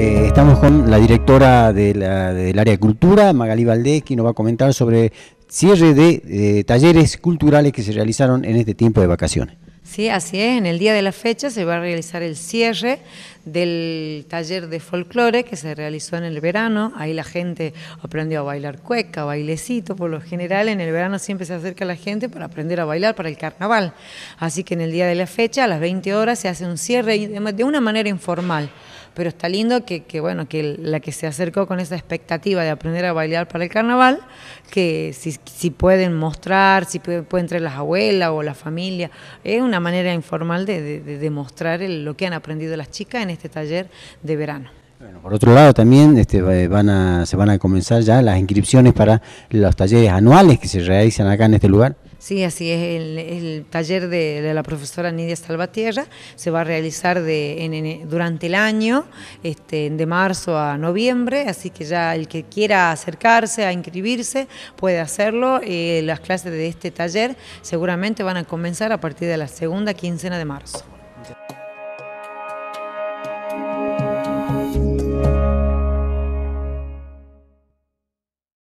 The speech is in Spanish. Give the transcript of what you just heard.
Eh, estamos con la directora del área de cultura, Magali Valdés, que nos va a comentar sobre cierre de, de eh, talleres culturales que se realizaron en este tiempo de vacaciones. Sí, así es. En el día de la fecha se va a realizar el cierre del taller de folclore que se realizó en el verano. Ahí la gente aprendió a bailar cueca, bailecito. Por lo general, en el verano siempre se acerca la gente para aprender a bailar para el carnaval. Así que en el día de la fecha, a las 20 horas, se hace un cierre de una manera informal pero está lindo que, bueno, que la que se acercó con esa expectativa de aprender a bailar para el carnaval, que si, si pueden mostrar, si pueden, traer las abuelas o la familia, es una manera informal de, demostrar lo que han aprendido las chicas en este taller de verano. por otro lado también este, van a, se van a comenzar ya las inscripciones para los talleres anuales que se realizan acá en este lugar. Sí, así es. El, taller de, la profesora Nidia Salvatierra se va a realizar de, durante el año, este, de marzo a noviembre, así que ya el que quiera acercarse a inscribirse puede hacerlo. Eh, las clases de este taller seguramente van a comenzar a partir de la segunda quincena de marzo.